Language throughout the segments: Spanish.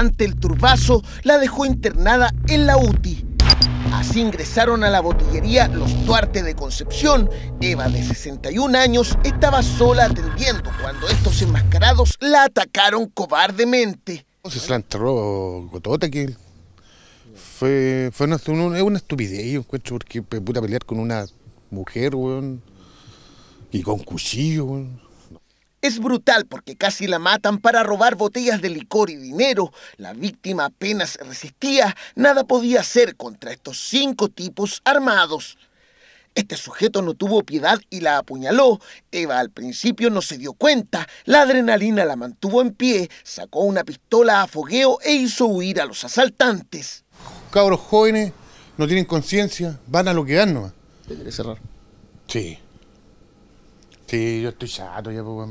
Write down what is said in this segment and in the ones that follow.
ante el turbazo, la dejó internada en la UTI. Así ingresaron a la botillería Los Duarte de Concepción. Eva, de 61 años, estaba sola atendiendo cuando estos enmascarados la atacaron cobardemente. Se la enterró Gotota que fue, fue una, estupidez, yo encuentro, porque pelear con una mujer, y con cuchillo, es brutal porque casi la matan para robar botellas de licor y dinero. La víctima apenas resistía, nada podía hacer contra estos cinco tipos armados. Este sujeto no tuvo piedad y la apuñaló. Eva al principio no se dio cuenta. La adrenalina la mantuvo en pie, sacó una pistola a fogueo e hizo huir a los asaltantes. Cabros jóvenes no tienen conciencia, van a lo que dan nomás. ¿Te querés cerrar? Sí. Sí, yo estoy chato ya, pues,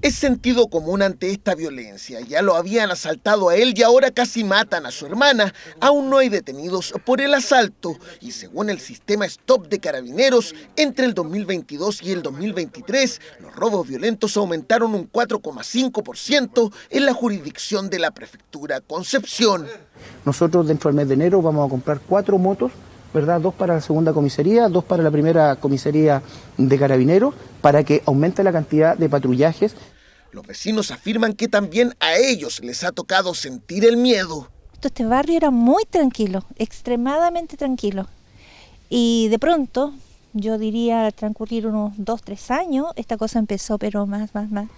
es sentido común ante esta violencia. Ya lo habían asaltado a él y ahora casi matan a su hermana. Aún no hay detenidos por el asalto. Y según el sistema Stop de Carabineros, entre el 2022 y el 2023, los robos violentos aumentaron un 4,5% en la jurisdicción de la prefectura Concepción. Nosotros dentro del mes de enero vamos a comprar cuatro motos ¿verdad? Dos para la segunda comisaría, dos para la primera comisaría de carabineros, para que aumente la cantidad de patrullajes. Los vecinos afirman que también a ellos les ha tocado sentir el miedo. Este barrio era muy tranquilo, extremadamente tranquilo. Y de pronto, yo diría, transcurrir unos dos, tres años, esta cosa empezó, pero más, más, más.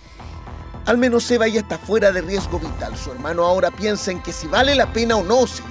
Al menos se ya está fuera de riesgo vital. Su hermano ahora piensa en que si vale la pena o no seguir.